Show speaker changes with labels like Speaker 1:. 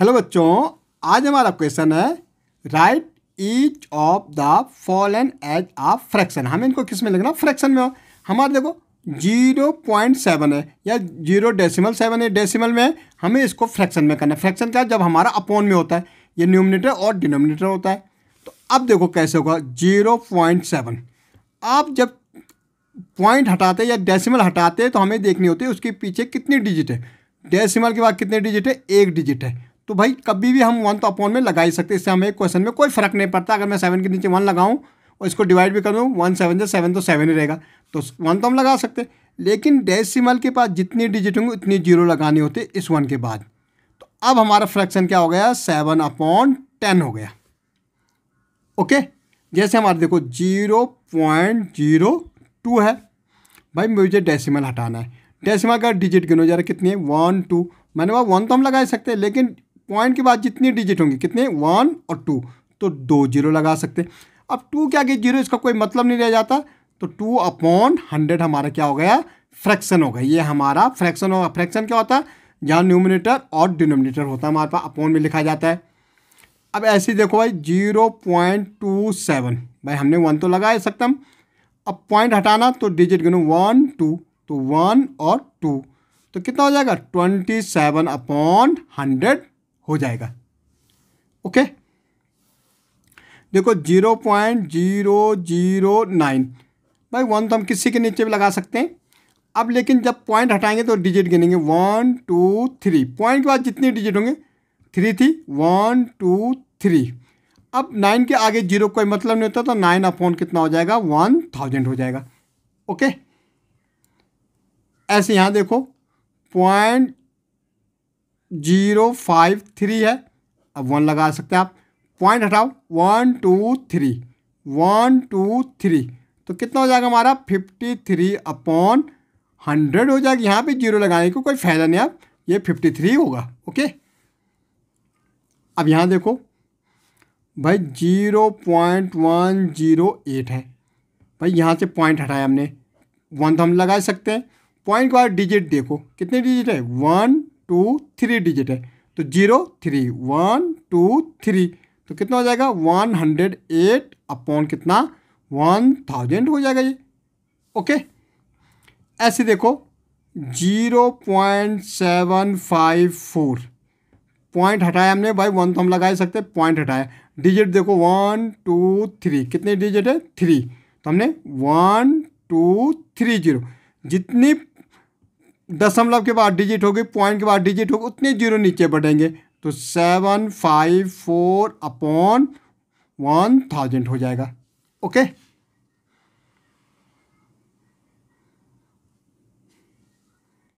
Speaker 1: hello बच्चों आज हमारा क्वेश्चन है write each of the following as a fraction हमें इनको किस में लिखना फ्रैक्शन में हो हमारा देखो जीरो पॉइंट सेवन है या जीरो डेसिमल सेवन है डेसिमल में हमें इसको फ्रैक्शन में करना है फ्रैक्शन क्या जब हमारा अपोन में होता है ये न्यूमिनेटर और डिनोमिनेटर होता है तो अब देखो कैसे होगा जीरो पॉइंट सेवन आप जब पॉइंट हटाते या डेसिमल हटाते तो हमें देखनी होती है उसके पीछे कितनी डिजिट है डेसिमल के बाद कितने डिजिट है एक डिजिट है तो भाई कभी भी हम वन तो अपॉन में लगा ही सकते इससे हमें क्वेश्चन में कोई फर्क नहीं पड़ता अगर मैं सेवन के नीचे वन लगाऊँ और इसको डिवाइड भी कर दूँ वन सेवन से सेवन तो सेवन ही रहेगा तो वन तो हम लगा सकते लेकिन डेसिमल के पास जितनी डिजिट होंगी उतनी जीरो लगानी होती इस वन के बाद तो अब हमारा फ्रैक्शन क्या हो गया सेवन अपॉन टेन हो गया ओके जैसे हमारे देखो जीरो पॉइंट जीरो टू है भाई मुझे डेसिमल हटाना है डेसिमल का डिजिट गिनो जरा कितनी है वन टू मैंने वहाँ वन तो हम लगा सकते हैं लेकिन पॉइंट के बाद जितनी डिजिट होंगी कितने वन और टू तो दो जीरो लगा सकते अब टू के आगे जीरो इसका कोई मतलब नहीं रह जाता तो टू अपॉन हंड्रेड हमारा क्या हो गया फ्रैक्शन हो गया ये हमारा फ्रैक्शन होगा फ्रैक्शन क्या होता है जहाँ न्यूमिनेटर और डिनोमिनेटर होता है हमारे पास अपॉन में लिखा जाता है अब ऐसे ही देखो भाई जीरो पॉइंट टू सेवन भाई हमने वन तो लगा सकता हम अब पॉइंट हटाना तो डिजिट गिनो वन टू तो वन और टू तो कितना हो जाएगा ट्वेंटी सेवन अपॉन हंड्रेड हो जाएगा ओके देखो zero point zero zero nine भाई वन तो हम किसी के नीचे भी लगा सकते हैं अब लेकिन जब पॉइंट हटाएंगे तो डिजिट गिनेंगे वन टू थ्री पॉइंट के बाद जितने डिजिट होंगे थ्री थी वन टू थ्री अब नाइन के आगे जीरो कोई मतलब नहीं होता तो नाइन अपॉन कितना हो जाएगा वन थाउजेंड हो जाएगा ओके ऐसे यहाँ देखो पॉइंट जीरो फाइव थ्री है अब वन लगा सकते हैं आप पॉइंट हटाओ one two three one two three तो कितना हो जाएगा हमारा फिफ्टी थ्री अपॉन हंड्रेड हो जाएगा यहाँ पे जीरो लगाने को कोई फ़ायदा नहीं आप ये फिफ्टी थ्री होगा ओके अब यहाँ देखो भाई zero point one zero eight है भाई यहाँ से पॉइंट हटाया हमने वन तो हम लगा सकते हैं पॉइंट के बाद डिजिट देखो कितने डिजिट है वन टू थ्री डिजिट है तो zero three one two three तो कितना हो जाएगा वन हंड्रेड एट अपॉन कितना वन थाउजेंड हो जाएगा ये ओके ऐसे देखो zero point seven five four point हटाया हमने भाई वन तो हम लगा ही सकते पॉइंट हटाया डिजिट देखो वन टू थ्री कितने डिजिट है थ्री तो हमने वन टू थ्री जीरो जितनी दशमलव के बाद डिजिट होगी पॉइंट के बाद डिजिट होगी उतने जीरो नीचे बढ़ेंगे तो seven five four upon one thousand हो जाएगा ओके